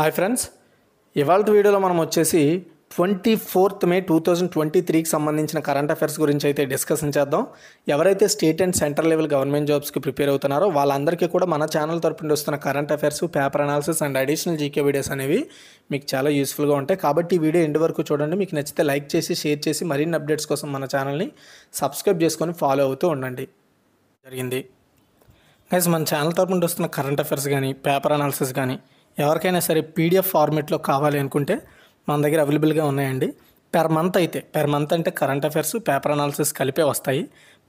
hi friends ఇవాళ వీడియోలో మనం వచ్చేసి twenty fourth May two thousand twenty త్రీకి సంబంధించిన కరెంట్ అఫైర్స్ గురించి అయితే డిస్కషన్ చేద్దాం ఎవరైతే state and central level government జాబ్స్కి ప్రిపేర్ అవుతున్నారో వాళ్ళందరికీ కూడా మన ఛానల్ తరపున వస్తున్న current affairs paper analysis and additional GK videos అనేవి మీకు చాలా యూస్ఫుల్గా ఉంటాయి కాబట్టి ఈ వీడియో ఎండ్ వరకు చూడండి మీకు నచ్చితే లైక్ చేసి షేర్ చేసి మరిన్ని అప్డేట్స్ కోసం మన ఛానల్ని సబ్స్క్రైబ్ చేసుకొని ఫాలో అవుతూ ఉండండి జరిగింది గైస్ మన ఛానల్ తరపున వస్తున్న కరెంట్ అఫైర్స్ కానీ పేపర్ అనాలిసిస్ కానీ ఎవరికైనా సరే పీడిఎఫ్ ఫార్మేట్లో కావాలి అనుకుంటే మన దగ్గర అవైలబుల్గా ఉన్నాయండి పెర్ మంత్ అయితే పెర్ మంత్ అంటే కరెంట్ అఫైర్స్ పేపర్ అనాలిసిస్ కలిపే వస్తాయి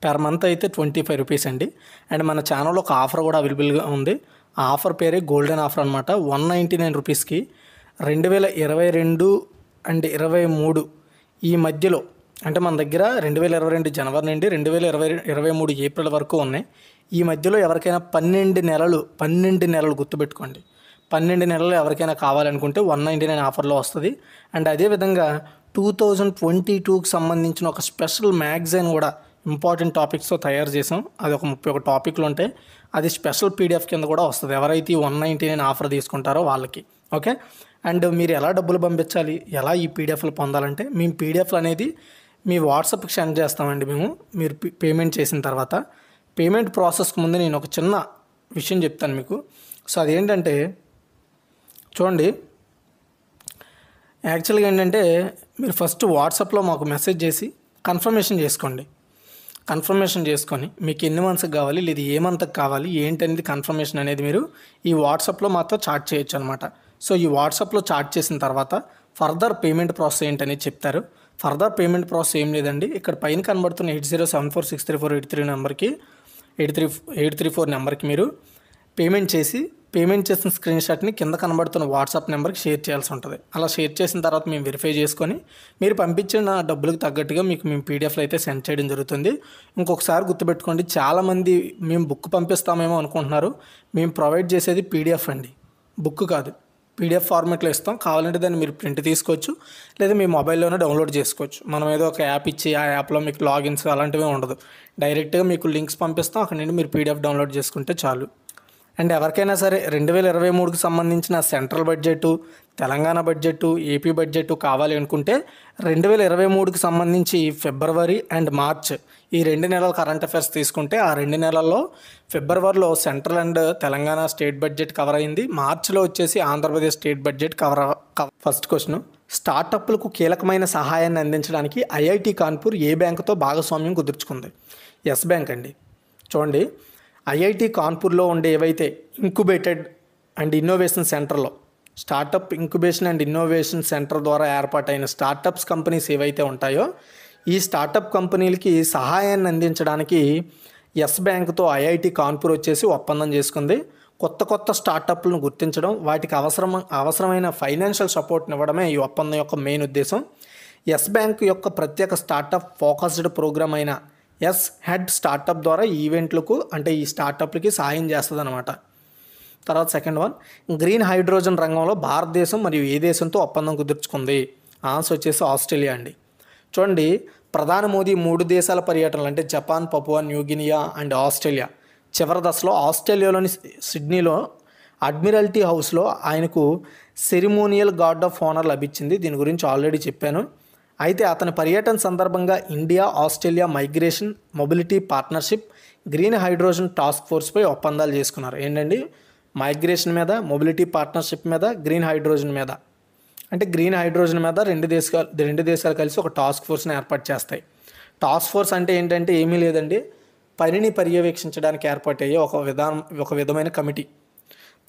పెర్ మంత్ అయితే ట్వంటీ ఫైవ్ రూపీస్ అండి అండ్ మన ఛానల్లో ఒక ఆఫర్ కూడా అవైలబుల్గా ఉంది ఆ ఆఫర్ పేరే గోల్డెన్ ఆఫర్ అనమాట వన్ నైంటీ నైన్ రూపీస్కి రెండు వేల ఇరవై రెండు అండ్ ఇరవై మూడు ఈ మధ్యలో అంటే మన దగ్గర రెండు వేల ఇరవై రెండు జనవరి నుండి రెండు వేల ఇరవై ఇరవై మూడు ఏప్రిల్ వరకు ఉన్నాయి ఈ మధ్యలో ఎవరికైనా పన్నెండు నెలలు పన్నెండు నెలలు గుర్తుపెట్టుకోండి పన్నెండు నెలలు ఎవరికైనా కావాలనుకుంటే వన్ నైంటీ నైన్ ఆఫర్లో వస్తుంది అండ్ అదేవిధంగా టూ థౌజండ్ ట్వంటీ టూకి సంబంధించిన ఒక స్పెషల్ మ్యాగజైన్ కూడా ఇంపార్టెంట్ టాపిక్స్తో తయారు చేసాం అది ఒక ముప్పై ఒక టాపిక్లు ఉంటాయి అది స్పెషల్ పీడిఎఫ్ కింద కూడా వస్తుంది ఎవరైతే వన్ నైంటీ నైన్ ఆఫర్ తీసుకుంటారో వాళ్ళకి ఓకే అండ్ మీరు ఎలా డబ్బులు పంపించాలి ఎలా ఈ పీడిఎఫ్లు పొందాలంటే మేము పీడిఎఫ్లు అనేది మీ వాట్సాప్కి సెండ్ చేస్తామండి మేము మీరు పేమెంట్ చేసిన తర్వాత పేమెంట్ ప్రాసెస్కి ముందు నేను ఒక చిన్న విషయం చెప్తాను మీకు సో అదేంటంటే చూడండి యాక్చువల్గా ఏంటంటే మీరు ఫస్ట్ వాట్సాప్లో మాకు మెసేజ్ చేసి కన్ఫర్మేషన్ చేసుకోండి కన్ఫర్మేషన్ చేసుకొని మీకు ఎన్ని మంత్స్కి కావాలి లేదు ఏ మంత్కి కావాలి ఏంటనేది కన్ఫర్మేషన్ అనేది మీరు ఈ వాట్సాప్లో మాతో చాట్ చేయొచ్చు అనమాట సో ఈ వాట్సాప్లో చాట్ చేసిన తర్వాత ఫర్దర్ పేమెంట్ ప్రాసెస్ ఏంటనేది చెప్తారు ఫర్దర్ పేమెంట్ ప్రాసెస్ ఏం లేదండి ఇక్కడ పైన కనబడుతున్న eight zero seven four six three four eight three నెంబర్కి eight three eight three four నెంబర్కి మీరు పేమెంట్ చేసి పేమెంట్ చేసిన స్క్రీన్ షాట్ని కింద కనబడుతున్న వాట్సాప్ నెంబర్కి షేర్ చేయాల్సి ఉంటుంది అలా షేర్ చేసిన తర్వాత మేము వెరిఫై చేసుకొని మీరు పంపించిన డబ్బులకు తగ్గట్టుగా మీకు మేము పీడిఎఫ్లు అయితే సెండ్ చేయడం జరుగుతుంది ఇంకొకసారి గుర్తుపెట్టుకోండి చాలామంది మేము బుక్ పంపిస్తామేమో అనుకుంటున్నారు మేము ప్రొవైడ్ చేసేది పీడిఎఫ్ అండి బుక్ కాదు పీడిఎఫ్ ఫార్మాట్లో ఇస్తాం కావాలంటే దాన్ని మీరు ప్రింట్ తీసుకోవచ్చు లేదా మీ మొబైల్లోనే డౌన్లోడ్ చేసుకోవచ్చు మనం ఏదో ఒక యాప్ ఇచ్చి ఆ యాప్లో మీకు లాగిన్స్ అలాంటివి ఉండదు డైరెక్ట్గా మీకు లింక్స్ పంపిస్తాం అక్కడ నుండి మీరు పీడిఎఫ్ డౌన్లోడ్ చేసుకుంటే చాలు అండ్ ఎవరికైనా సరే రెండు వేల ఇరవై మూడుకి సంబంధించిన central budget Telangana budget AP budget కావాలి అనుకుంటే రెండు వేల ఇరవై మూడుకి సంబంధించి ఫిబ్రవరి అండ్ మార్చ్ ఈ రెండు నెలల కరెంట్ అఫైర్స్ తీసుకుంటే ఆ రెండు నెలల్లో ఫిబ్రవరిలో central and Telangana state budget cover అయింది మార్చిలో వచ్చేసి Andhra Pradesh state budget cover first question స్టార్టప్లకు కీలకమైన సహాయాన్ని అందించడానికి ఐఐటి కాన్పూర్ ఏ బ్యాంకుతో భాగస్వామ్యం కుదుర్చుకుంది ఎస్ బ్యాంక్ అండి చూడండి ఐఐటి కాన్పూర్లో ఉండే ఏవైతే ఇంక్యుబేటెడ్ అండ్ ఇన్నోవేషన్ సెంటర్లో startup incubation and innovation centre ద్వారా ఏర్పాటైన స్టార్టప్స్ కంపెనీస్ ఏవైతే ఉంటాయో ఈ స్టార్టప్ కంపెనీలకి సహాయాన్ని అందించడానికి ఎస్ బ్యాంక్తో ఐఐటి కాన్పూర్ వచ్చేసి ఒప్పందం చేసుకుంది కొత్త కొత్త స్టార్టప్లను గుర్తించడం వాటికి అవసరం అవసరమైన ఫైనాన్షియల్ సపోర్ట్ని ఇవ్వడమే ఈ ఒప్పందం యొక్క మెయిన్ ఉద్దేశం ఎస్ బ్యాంక్ యొక్క ప్రత్యేక స్టార్టప్ ఫోకస్డ్ ప్రోగ్రామ్ అయిన ఎస్ హెడ్ స్టార్టప్ ద్వారా ఈవెంట్లకు అంటే ఈ స్టార్టప్లకి సాయం చేస్తుంది అనమాట తర్వాత సెకండ్ వన్ గ్రీన్ హైడ్రోజన్ రంగంలో భారతదేశం మరియు ఏ దేశంతో ఒప్పందం కుదుర్చుకుంది ఆన్సర్ వచ్చేసి ఆస్ట్రేలియా అండి చూడండి ప్రధాని మోదీ మూడు దేశాల పర్యటనలు అంటే Japan Papua New Guinea and Australia చివరి దశలో ఆస్ట్రేలియాలోని సిడ్నీలో అడ్మిరల్టీ హౌస్లో ఆయనకు సెరిమోనియల్ గార్డ్ ఆఫ్ ఆనర్ లభించింది దీని గురించి ఆల్రెడీ చెప్పాను అయితే అతని పర్యటన సందర్భంగా India Australia migration mobility partnership green hydrogen task ఫోర్స్పై ఒప్పందాలు చేసుకున్నారు ఏంటండి మైగ్రేషన్ మీద మొబిలిటీ పార్ట్నర్షిప్ మీద గ్రీన్ హైడ్రోజన్ మీద అంటే గ్రీన్ హైడ్రోజన్ మీద రెండు దేశాలు రెండు దేశాలు కలిసి ఒక టాస్క్ ఫోర్స్ని ఏర్పాటు చేస్తాయి టాస్క్ ఫోర్స్ అంటే ఏంటంటే ఏమీ లేదండి పనిని పర్యవేక్షించడానికి ఏర్పాటయ్యే ఒక విధానం ఒక విధమైన కమిటీ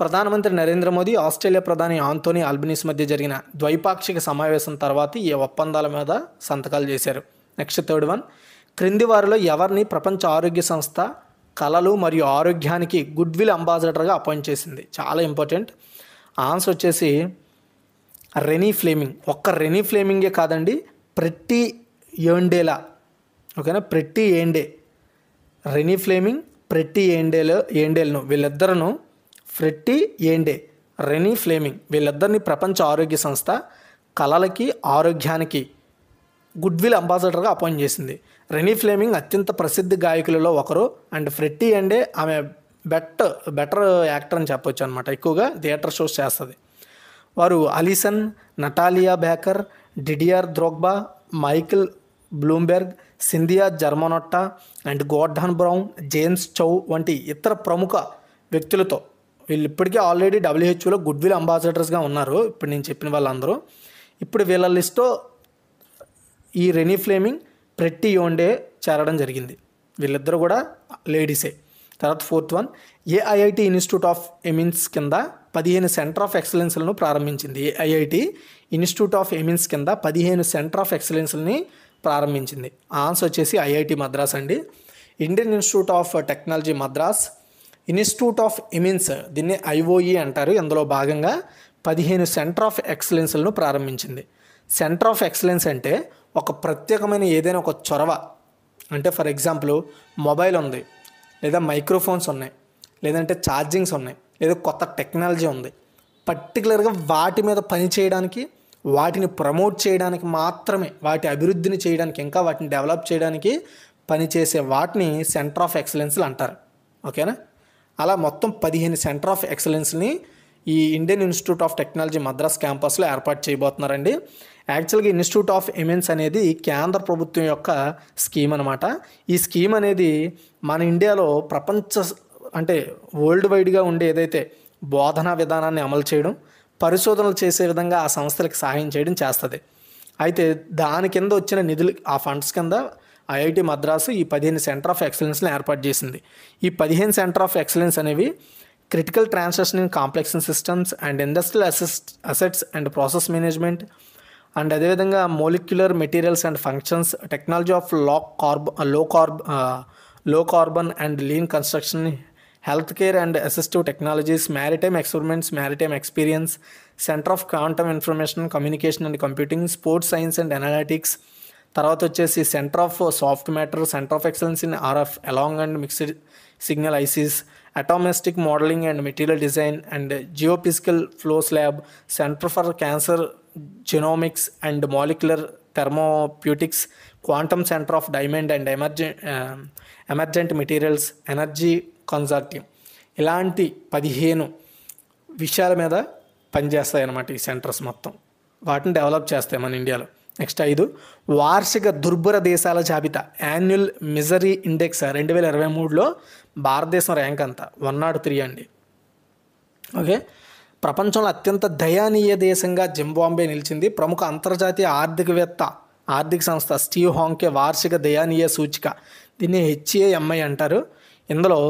ప్రధానమంత్రి నరేంద్ర మోదీ ఆస్ట్రేలియా ప్రధాని ఆంతోనీ ఆల్బనీస్ మధ్య జరిగిన ద్వైపాక్షిక సమావేశం తర్వాత ఈ ఒప్పందాల మీద సంతకాలు చేశారు నెక్స్ట్ థర్డ్ వన్ క్రింది వారిలో ఎవరిని ప్రపంచ ఆరోగ్య సంస్థ కళలు మరియు ఆరోగ్యానికి గుడ్ విల్ అంబాసిడర్గా అపాయింట్ చేసింది చాలా ఇంపార్టెంట్ ఆన్సర్ వచ్చేసి రెనీ ఫ్లేమింగ్ ఒక్క రెనీ ఫ్లేమింగే కాదండి ప్రతి ఏండేలా ఓకేనా ప్రతి ఏండే రెనీ ఫ్లేమింగ్ ప్రతి ఏండేలో ఏండేలను వీళ్ళిద్దరూ ఫ్రెట్టి ఏండే రెనీ ఫ్లేమింగ్ వీళ్ళిద్దరిని ప్రపంచ ఆరోగ్య సంస్థ కళలకి ఆరోగ్యానికి గుడ్విల్ అంబాసిడర్గా అపాయింట్ చేసింది రెనీ ఫ్లేమింగ్ అత్యంత ప్రసిద్ధ గాయకులలో ఒకరు అండ్ ఫ్రెట్టి అండే ఆమె బెట్ బెటర్ యాక్టర్ అని చెప్పొచ్చు అనమాట ఎక్కువగా థియేటర్ షోస్ చేస్తుంది వారు Alisson Natalia Becker Didier Drogba Michael Bloomberg Cynthia Germanotta and Gordon Brown James Chau వంటి ఇతర ప్రముఖ వ్యక్తులతో వీళ్ళు ఇప్పటికీ ఆల్రెడీ డబ్ల్యూహెచ్ఓలో గుడ్ విల్ అంబాసిడర్స్గా ఉన్నారు ఇప్పుడు నేను చెప్పిన వాళ్ళందరూ ఇప్పుడు వీళ్ళ లిస్ట్లో ఈ రెనీ ఫ్లేమింగ్ ప్రెట్టి యోండే చేరడం జరిగింది వీళ్ళిద్దరూ కూడా లేడీసే తర్వాత ఫోర్త్ వన్ ఏఐఐటి ఇన్స్టిట్యూట్ ఆఫ్ ఎమిన్స్ కింద పదిహేను సెంటర్ ఆఫ్ ఎక్సలెన్స్లను ప్రారంభించింది ఏఐఐటి ఇన్స్టిట్యూట్ ఆఫ్ ఎమిన్స్ కింద పదిహేను సెంటర్ ఆఫ్ ఎక్సలెన్స్ని ప్రారంభించింది ఆన్సర్ వచ్చేసి ఐఐటి మద్రాస్ అండి Indian institute of technology Madras institute of eminence దీన్ని ఐఓఈ అంటారు ఇందులో భాగంగా పదిహేను సెంటర్ ఆఫ్ ఎక్సలెన్స్లను ప్రారంభించింది సెంటర్ ఆఫ్ ఎక్సలెన్స్ అంటే ఒక ప్రత్యేకమైన ఏదైనా ఒక చొరవ అంటే ఫర్ ఎగ్జాంపుల్ మొబైల్ ఉంది లేదా మైక్రోఫోన్స్ ఉన్నాయి లేదంటే ఛార్జింగ్స్ ఉన్నాయి లేదా కొత్త టెక్నాలజీ ఉంది పర్టికులర్గా వాటి మీద పని చేయడానికి వాటిని ప్రమోట్ చేయడానికి మాత్రమే వాటి అభివృద్ధిని చేయడానికి ఇంకా వాటిని డెవలప్ చేయడానికి పనిచేసే వాటిని సెంటర్ ఆఫ్ ఎక్సలెన్స్లు అంటారు ఓకేనా అలా మొత్తం పదిహేను సెంటర్ ఆఫ్ ఎక్సలెన్స్ని ఈ Indian institute of technology Madras క్యాంపస్లో ఏర్పాటు చేయబోతున్నారండి యాక్చువల్గా ఇన్స్టిట్యూట్ ఆఫ్ ఎమెన్స్ అనేది కేంద్ర ప్రభుత్వం యొక్క స్కీమ్ అనమాట ఈ స్కీమ్ అనేది మన ఇండియాలో ప్రపంచ అంటే వరల్డ్ వైడ్గా ఉండే ఏదైతే బోధనా విధానాన్ని అమలు చేయడం పరిశోధనలు చేసే విధంగా ఆ సంస్థలకు సహాయం చేయడం చేస్తుంది అయితే దాని కింద వచ్చిన నిధులు ఆ ఫండ్స్ కింద ఐఐటి మద్రాసు ఈ పదిహేను సెంటర్ ఆఫ్ ఎక్సలెన్స్ని ఏర్పాటు చేసింది ఈ పదిహేను సెంటర్ ఆఫ్ ఎక్సలెన్స్ అనేవి critical transaction in complex systems and industrial assets assets and process management and అదేవిధంగా molecular materials and functions technology of low carb low carb low carbon and lean construction health care and assistive technologies maritime experiments maritime experience centre of quantum information communication and computing sports science and analytics తర్వాత వచ్చేసి centre of soft matter centre of excellence in RF along and mixed signal ICs atomistic modelling and material design and geophysical flows lab centre for cancer genomics and molecular therapeutics quantum centre of diamond and emergent emergent materials energy consortium ఇలాంటి పదిహేను విషయాల మీద పనిచేస్తాయి అన్నమాట ఈ centres మొత్తం వాటిని develop చేస్తాయి మన ఇండియాలో నెక్స్ట్ ఐదు వార్షిక దుర్భర దేశాల జాబితా యాన్యువల్ మిజరీ ఇండెక్స్ రెండు వేల ఇరవై మూడులో భారతదేశం ర్యాంక్ అంతా వన్ నాట్ త్రీ అండి ఓకే ప్రపంచంలో అత్యంత దయానీయ దేశంగా జింబాంబే నిలిచింది ప్రముఖ అంతర్జాతీయ ఆర్థికవేత్త ఆర్థిక సంస్థ స్టీవ్ హాంకే వార్షిక దయానీయ సూచిక దీన్ని హెచ్ఏఎంఐ అంటారు ఇందులో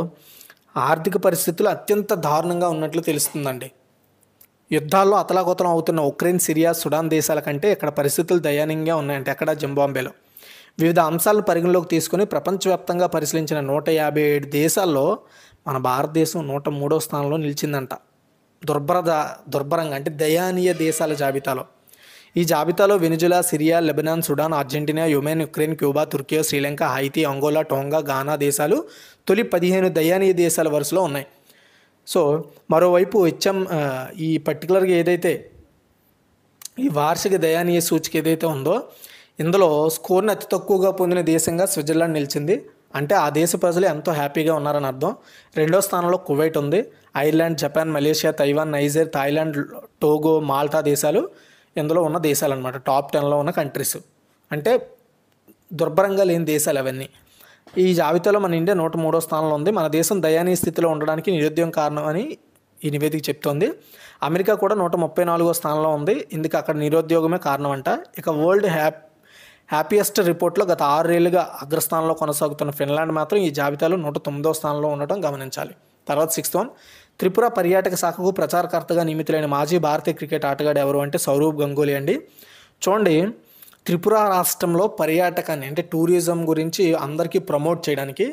ఆర్థిక పరిస్థితులు అత్యంత దారుణంగా ఉన్నట్లు తెలుస్తుందండి యుద్ధాల్లో అతలాకుతలం అవుతున్న ఉక్రెయిన్ సిరియా సుడాన్ దేశాల కంటే ఇక్కడ పరిస్థితులు దయనీయంగా ఉన్నాయంటే అక్కడ జింబాంబేలో వివిధ అంశాలను పరిగణలోకి తీసుకుని ప్రపంచవ్యాప్తంగా పరిశీలించిన నూట యాభై ఏడు దేశాల్లో మన భారతదేశం నూట మూడో స్థానంలో నిలిచిందంట దుర్భర దుర్భరంగా అంటే దయానీయ దేశాల జాబితాలో ఈ జాబితాలో Venezuela Syria Lebanon Sudan Argentina Yemen Ukraine Cuba Turkiye Sri Lanka Haiti Angola Tonga Ghana దేశాలు తొలి పదిహేను దయానీయ దేశాల వరుసలో ఉన్నాయి సో మరోవైపు హెచ్ఎం ఈ పర్టికులర్గా ఏదైతే ఈ వార్షిక దయానీయ సూచిక ఏదైతే ఉందో ఇందులో స్కోర్ని అతి తక్కువగా పొందిన దేశంగా స్విట్జర్లాండ్ నిలిచింది అంటే ఆ దేశ ప్రజలు ఎంతో హ్యాపీగా ఉన్నారని అర్థం రెండో స్థానంలో కువైట్ ఉంది Ireland Japan Malaysia Taiwan Niger Thailand Togo Malta దేశాలు ఇందులో ఉన్న దేశాలు అనమాట టాప్ టెన్లో ఉన్న కంట్రీస్ అంటే దుర్భరంగా లేని దేశాలు అవన్నీ ఈ జాబితాలో మన ఇండియా నూట మూడో స్థానంలో ఉంది మన దేశం దయానీయ స్థితిలో ఉండడానికి నిరుద్యోగం కారణం అని ఈ నివేదిక చెప్తోంది అమెరికా కూడా నూట ముప్పై నాలుగో స్థానంలో ఉంది ఇందుకు అక్కడ నిరుద్యోగమే కారణం అంట ఇక వరల్డ్ హ్యాప్ హ్యాపీయెస్ట్ రిపోర్ట్లో గత ఆరు ఏళ్ళుగా అగ్రస్థానంలో కొనసాగుతున్న ఫిన్లాండ్ మాత్రం ఈ జాబితాలో నూట తొమ్మిదో స్థానంలో ఉండటం గమనించాలి తర్వాత సిక్స్త్ వన్ త్రిపుర పర్యాటక శాఖకు ప్రచారకర్తగా నియమితులైన మాజీ భారతీయ క్రికెట్ ఆటగాడు ఎవరు అంటే సౌరవ్ గంగూలీ అండి చూడండి త్రిపుర రాష్ట్రంలో పర్యాటకాన్ని అంటే టూరిజం గురించి అందరికీ ప్రమోట్ చేయడానికి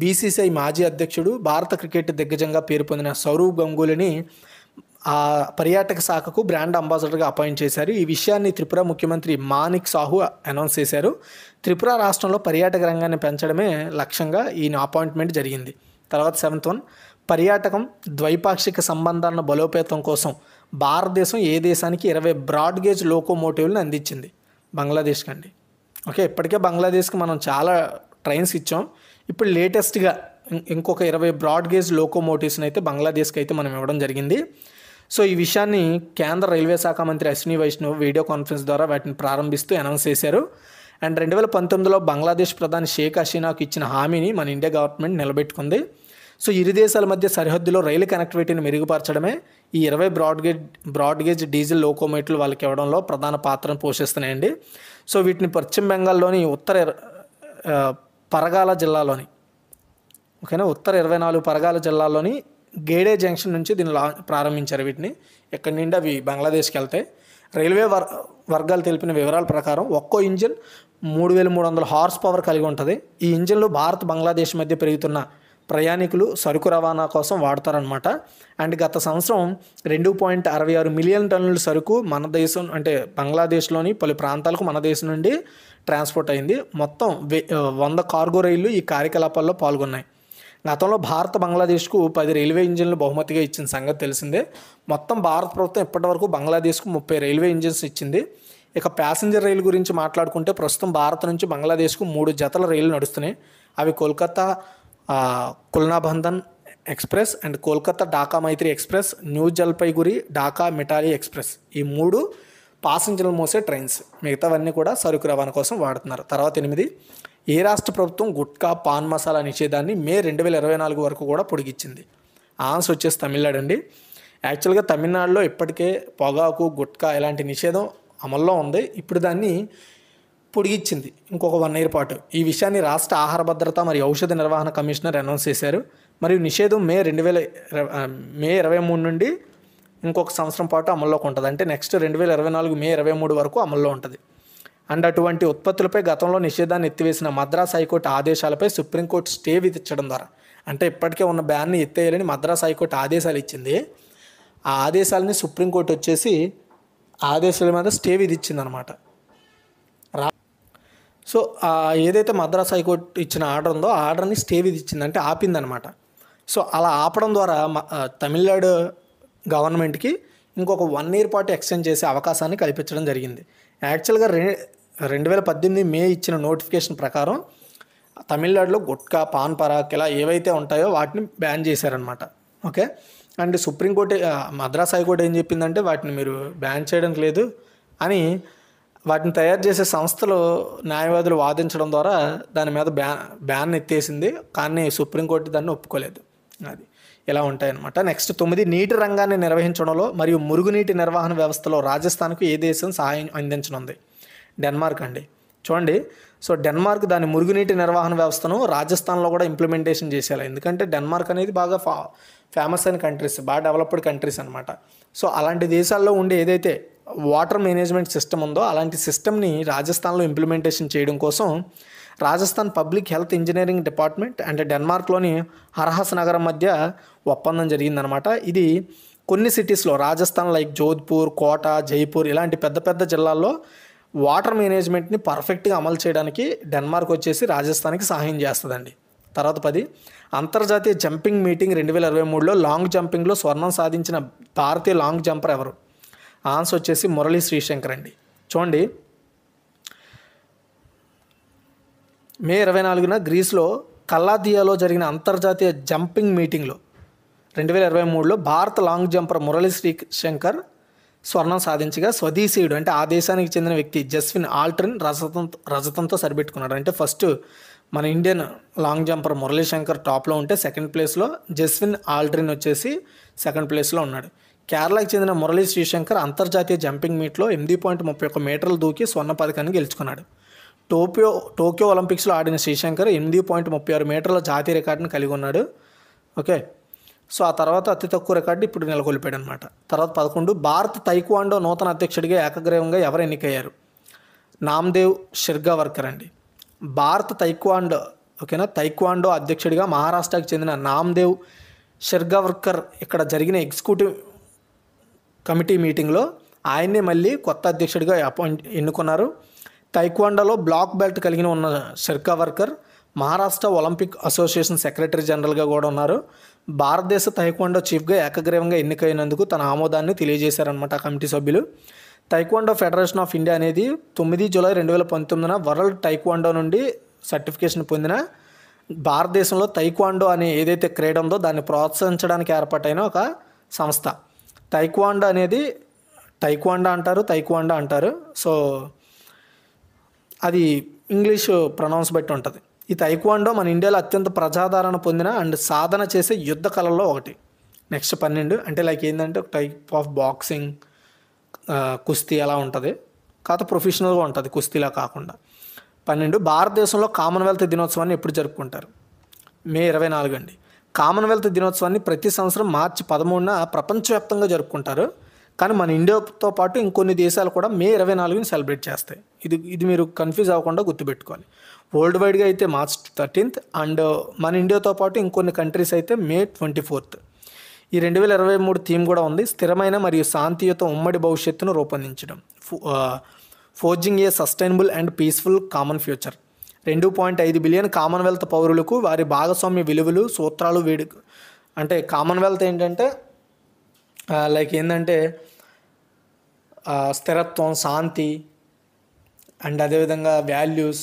బీసీసీఐ మాజీ అధ్యక్షుడు భారత క్రికెట్ దిగ్గజంగా పేరు పొందిన సౌరవ్ గంగూలీని ఆ పర్యాటక శాఖకు బ్రాండ్ అంబాసిడర్గా అపాయింట్ చేశారు ఈ విషయాన్ని త్రిపుర ముఖ్యమంత్రి మానిక్ సాహు అనౌన్స్ చేశారు త్రిపుర రాష్ట్రంలో పర్యాటక రంగాన్ని పెంచడమే లక్ష్యంగా ఈయన అపాయింట్మెంట్ జరిగింది తర్వాత సెవెంత్ వన్ పర్యాటకం ద్వైపాక్షిక సంబంధాలను బలోపేతం కోసం భారతదేశం ఏ దేశానికి ఇరవై బ్రాడ్గేజ్ లోకోమోటివ్లను అందించింది బంగ్లాదేశ్కి అండి ఓకే ఇప్పటికే బంగ్లాదేశ్కి మనం చాలా ట్రైన్స్ ఇచ్చాం ఇప్పుడు లేటెస్ట్గా ఇంకొక ఇరవై బ్రాడ్ గేజ్ లోకోమోటివ్స్ని అయితే బంగ్లాదేశ్కి అయితే మనం ఇవ్వడం జరిగింది సో ఈ విషయాన్ని కేంద్ర రైల్వే శాఖ మంత్రి అశ్విని వైష్ణవ్ వీడియో కాన్ఫరెన్స్ ద్వారా వాటిని ప్రారంభిస్తూ అనౌన్స్ చేశారు అండ్ రెండు వేల పంతొమ్మిదిలో బంగ్లాదేశ్ ప్రధాని షేక్ హసీనాకు ఇచ్చిన హామీని మన ఇండియా గవర్నమెంట్ నిలబెట్టుకుంది సో ఇరు దేశాల మధ్య సరిహద్దులో రైలు కనెక్టివిటీని మెరుగుపరచడమే ఈ ఇరవై బ్రాడ్గేజ్ బ్రాడ్గేజ్ డీజిల్ లోకోమేట్లు వాళ్ళకి ఇవ్వడంలో ప్రధాన పాత్రను పోషిస్తున్నాయండి సో వీటిని పశ్చిమ బెంగాల్లోని ఉత్తర పరగాల జిల్లాలోని ఓకేనా ఉత్తర ఇరవై నాలుగు పరగాల జిల్లాలోని గేడే జంక్షన్ నుంచి దీన్ని లా ప్రారంభించారు వీటిని ఎక్కడి నుండి అవి బంగ్లాదేశ్కి వెళ్తాయి రైల్వే వర్ వర్గాలు తెలిపిన వివరాల ప్రకారం ఒక్కో ఇంజిన్ మూడు వేల మూడు వందల హార్స్ పవర్ కలిగి ఉంటుంది ఈ ఇంజిన్లు భారత్ బంగ్లాదేశ్ మధ్య పెరుగుతున్న ప్రయాణికులు సరుకు రవాణా కోసం వాడతారనమాట అండ్ గత సంవత్సరం రెండు పాయింట్ అరవై ఆరు మిలియన్ టన్నుల సరుకు మన దేశం అంటే బంగ్లాదేశ్లోని పలు ప్రాంతాలకు మన దేశం నుండి ట్రాన్స్పోర్ట్ అయింది మొత్తం వంద కార్గో రైళ్లు ఈ కార్యకలాపాల్లో పాల్గొన్నాయి గతంలో భారత బంగ్లాదేశ్కు పది రైల్వే ఇంజిన్లు బహుమతిగా ఇచ్చిన సంగతి తెలిసిందే మొత్తం భారత ప్రభుత్వం ఇప్పటివరకు బంగ్లాదేశ్కు ముప్పై రైల్వే ఇంజిన్స్ ఇచ్చింది ఇక ప్యాసింజర్ రైలు గురించి మాట్లాడుకుంటే ప్రస్తుతం భారత్ నుంచి బంగ్లాదేశ్కు మూడు జతల రైళ్లు నడుస్తున్నాయి అవి Kolkata Khulna Bandhan express and Kolkata Dhaka Maitri express new Jalpaiguri Dhaka Mitali express ఈ మూడు పాసింజర్లు మోసే ట్రైన్స్ మిగతావన్నీ కూడా సరుకు రవాణా కోసం వాడుతున్నారు తర్వాత ఎనిమిది ఏ రాష్ట్ర ప్రభుత్వం గుట్కా పాన్ మసాలా నిషేధాన్ని మే రెండు వేల ఇరవై నాలుగు వరకు కూడా పొడిగించింది ఆన్సర్ వచ్చేసి తమిళనాడు అండి యాక్చువల్గా తమిళనాడులో ఇప్పటికే పొగాకు గుట్కా ఇలాంటి నిషేధం అమల్లో ఉంది ఇప్పుడు దాన్ని పొడిగించింది ఇంకొక వన్ ఇయర్ పాటు ఈ విషయాన్ని రాష్ట్ర ఆహార భద్రత మరియు ఔషధ నిర్వహణ కమిషనర్ అనౌన్స్ చేశారు మరియు నిషేధం మే రెండు వేల మే ఇరవై మూడు నుండి ఇంకొక సంవత్సరం పాటు అమల్లోకి ఉంటుంది అంటే నెక్స్ట్ రెండు వేల ఇరవై నాలుగు మే ఇరవై మూడు వరకు అమల్లో ఉంటుంది అండ్ అటువంటి ఉత్పత్తులపై గతంలో నిషేధాన్ని ఎత్తివేసిన మద్రాస్ హైకోర్టు ఆదేశాలపై సుప్రీంకోర్టు స్టే విధించడం ద్వారా అంటే ఇప్పటికే ఉన్న బ్యాన్ని ఎత్తేయాలని మద్రాస్ హైకోర్టు ఆదేశాలు ఇచ్చింది ఆ ఆదేశాలని సుప్రీంకోర్టు వచ్చేసి ఆదేశాల మీద స్టే అనమాట సో ఏదైతే మద్రాస్ హైకోర్టు ఇచ్చిన ఆర్డర్ ఉందో ఆ ఆర్డర్ని స్టే విధించింది అంటే ఆపిందనమాట సో అలా ఆపడం ద్వారా తమిళనాడు గవర్నమెంట్కి ఇంకొక వన్ ఇయర్ పాటు ఎక్స్టెండ్ చేసే అవకాశాన్ని కల్పించడం జరిగింది యాక్చువల్గా రె రెండు వేల పద్దెనిమిది మే ఇచ్చిన నోటిఫికేషన్ ప్రకారం తమిళనాడులో గుట్కా పాన్ పరాక్ ఇలా ఏవైతే ఉంటాయో వాటిని బ్యాన్ చేశారనమాట okay and supreme court Madras high court ఏం చెప్పిందంటే వాటిని మీరు బ్యాన్ చేయడం లేదు అని వాటిని తయారు చేసే సంస్థలు న్యాయవాదులు వాదించడం ద్వారా దాని మీద బ్యా బ్యాన్ ఎత్తేసింది కానీ సుప్రీంకోర్టు దాన్ని ఒప్పుకోలేదు అది ఇలా ఉంటాయన్నమాట నెక్స్ట్ తొమ్మిది నీటి రంగాన్ని నిర్వహించడంలో మరియు మురుగునీటి నిర్వహణ వ్యవస్థలో రాజస్థాన్కు ఏ దేశం సహాయం అందించనుంది డెన్మార్క్ అండి చూడండి సో డెన్మార్క్ దాని మురుగునీటి నిర్వహణ వ్యవస్థను రాజస్థాన్లో కూడా ఇంప్లిమెంటేషన్ చేసేయాలి ఎందుకంటే డెన్మార్క్ అనేది బాగా ఫా ఫేమస్ అయిన కంట్రీస్ బాగా డెవలప్డ్ కంట్రీస్ అనమాట సో అలాంటి దేశాల్లో ఉండే ఏదైతే వాటర్ మేనేజ్మెంట్ సిస్టమ్ ఉందో అలాంటి సిస్టమ్ని రాజస్థాన్లో ఇంప్లిమెంటేషన్ చేయడం కోసం Rajasthan public health engineering department and డెన్మార్క్లోని హర్హస్ నగరం మధ్య ఒప్పందం జరిగిందనమాట ఇది కొన్ని సిటీస్లో రాజస్థాన్ లైక్ జోధ్పూర్ కోట జైపూర్ ఇలాంటి పెద్ద పెద్ద జిల్లాల్లో వాటర్ మేనేజ్మెంట్ని పర్ఫెక్ట్గా అమలు చేయడానికి డెన్మార్క్ వచ్చేసి రాజస్థాన్కి సహాయం చేస్తుందండి తర్వాత పది అంతర్జాతీయ జంపింగ్ మీటింగ్ రెండు వేల ఇరవై మూడులో లాంగ్ జంపింగ్లో స్వర్ణం సాధించిన భారతీయ లాంగ్ జంపర్ ఎవరు ఆన్సర్ వచ్చేసి మురళి శ్రీశంకర్ అండి చూడండి మే ఇరవై నాలుగున గ్రీస్లో కల్లాదియాలో జరిగిన అంతర్జాతీయ జంపింగ్ మీటింగ్లో రెండు వేల ఇరవై మూడులో భారత లాంగ్ జంపర్ మురళి శ్రీశంకర్ స్వర్ణం సాధించగా స్వదేశీయుడు అంటే ఆ దేశానికి చెందిన వ్యక్తి జస్విన్ ఆల్ట్రిన్ రజతం రజతంతో సరిపెట్టుకున్నాడు అంటే ఫస్ట్ మన Indian long jumper Murali Shankar టాప్లో ఉంటే సెకండ్ ప్లేస్లో జస్విన్ ఆల్ట్రిన్ వచ్చేసి సెకండ్ ప్లేస్లో ఉన్నాడు కేరళకు చెందిన మురళీ శ్రీశంకర్ అంతర్జాతీయ జంపింగ్ మీట్లో ఎనిమిది పాయింట్ ముప్పై ఒక్క మీటర్లు దూకి స్వర్ణ పథకాన్ని గెలుచుకున్నాడు టోక్యో టోక్యో ఒలింపిక్స్లో ఆడిన శ్రీశంకర్ ఎనిమిది పాయింట్ ముప్పై ఆరు మీటర్ల జాతీయ రికార్డును కలిగి ఉన్నాడు ఓకే సో ఆ తర్వాత అతి తక్కువ రికార్డు ఇప్పుడు నెలకొల్పాడు అనమాట తర్వాత పదకొండు భారత్ తైక్వాండో నూతన అధ్యక్షుడిగా ఏకగ్రీవంగా ఎవరు ఎన్నికయ్యారు నామ్దేవ్ షిర్గావర్కర్ అండి భారత్ తైక్వాండో ఓకేనా తైక్వాండో అధ్యక్షుడిగా మహారాష్ట్రకు చెందిన నామ్దేవ్ షిర్గావర్కర్ ఇక్కడ జరిగిన ఎగ్జిక్యూటివ్ కమిటీ మీటింగ్లో ఆయన్నే మళ్ళీ కొత్త అధ్యక్షుడిగా అపాయింట్ ఎన్నుకున్నారు తైక్వాండాలో బ్లాక్ బెల్ట్ కలిగిన ఉన్న worker Maharashtra Olympic association secretary జనరల్గా కూడా ఉన్నారు భారతదేశ తైక్వాండో చీఫ్గా ఏకగ్రీవంగా ఎన్నికైనందుకు తన ఆమోదాన్ని తెలియజేశారనమాట ఆ కమిటీ సభ్యులు తైక్వాండో ఫెడరేషన్ ఆఫ్ ఇండియా అనేది తొమ్మిది జూలై రెండు వేల పంతొమ్మిదిన వరల్డ్ టైక్వాండో నుండి సర్టిఫికేషన్ పొందిన భారతదేశంలో తైక్వాండో అనే ఏదైతే క్రీడ ఉందో దాన్ని ప్రోత్సహించడానికి ఏర్పాటైన ఒక సంస్థ టైక్వాండ అనేది తైక్వాండా అంటారు తైక్వాండ అంటారు సో అది ఇంగ్లీష్ ప్రొనౌన్స్ బట్టి ఉంటుంది ఈ తైక్వాండో మన ఇండియాలో అత్యంత ప్రజాదరణ పొందిన అండ్ సాధన చేసే యుద్ధ కళల్లో ఒకటి నెక్స్ట్ పన్నెండు అంటే లైక్ ఏంటంటే ఒక టైప్ ఆఫ్ బాక్సింగ్ కుస్తీ అలా ఉంటుంది కాకపోతే ప్రొఫెషనల్గా ఉంటుంది కుస్తీలా కాకుండా పన్నెండు భారతదేశంలో కామన్వెల్త్ దినోత్సవాన్ని ఎప్పుడు జరుపుకుంటారు మే ఇరవై నాలుగు అండి కామన్వెల్త్ దినోత్సవాన్ని ప్రతి సంవత్సరం మార్చి పదమూడున ప్రపంచవ్యాప్తంగా జరుపుకుంటారు కానీ మన ఇండియాతో పాటు ఇంకొన్ని దేశాలు కూడా మే ఇరవై నాలుగుని సెలబ్రేట్ చేస్తాయి ఇది ఇది మీరు కన్ఫ్యూజ్ అవ్వకుండా గుర్తుపెట్టుకోవాలి వరల్డ్ వైడ్గా అయితే మార్చ్ థర్టీన్త్ అండ్ మన ఇండియాతో పాటు ఇంకొన్ని కంట్రీస్ అయితే మే ట్వంటీ ఫోర్త్ ఈ రెండు వేల ఇరవై మూడు థీమ్ కూడా ఉంది స్థిరమైన మరియు శాంతియుత ఉమ్మడి భవిష్యత్తును రూపొందించడం forging a sustainable and peaceful common future రెండు పాయింట్ ఐదు బిలియన్ కామన్వెల్త్ పౌరులకు వారి భాగస్వామ్య విలువలు సూత్రాలు వేడు అంటే కామన్వెల్త్ ఏంటంటే లైక్ ఏంటంటే స్థిరత్వం శాంతి అండ్ అదేవిధంగా వాల్యూస్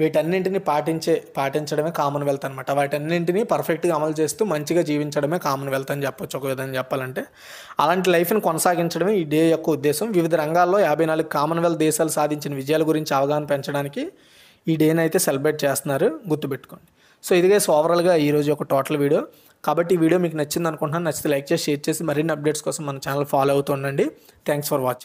వీటన్నింటిని పాటించే పాటించడమే కామన్వెల్త్ అనమాట వాటన్నింటినీ పర్ఫెక్ట్గా అమలు చేస్తూ మంచిగా జీవించడమే కామన్వెల్త్ అని చెప్పొచ్చు ఒక విధంగా చెప్పాలంటే అలాంటి లైఫ్ని కొనసాగించడమే ఈ డే యొక్క ఉద్దేశం వివిధ రంగాల్లో యాభై నాలుగు కామన్వెల్త్ దేశాలు సాధించిన విజయాల గురించి అవగాహన పెంచడానికి ఈ డేని అయితే సెలబ్రేట్ చేస్తున్నారు గుర్తుపెట్టుకోండి సో ఇదిగా సో ఓవరాల్గా ఈరోజు ఒక టోటల్ వీడియో కాబట్టి ఈ వీడియో మీకు నచ్చింది అనుకుంటున్నాను నచ్చితే లైక్ చేసి షేర్ చేసి మరిన్ని అప్డేట్స్ కోసం మన ఛానల్ ఫాలో ఉండండి థ్యాంక్స్ ఫర్ వాచింగ్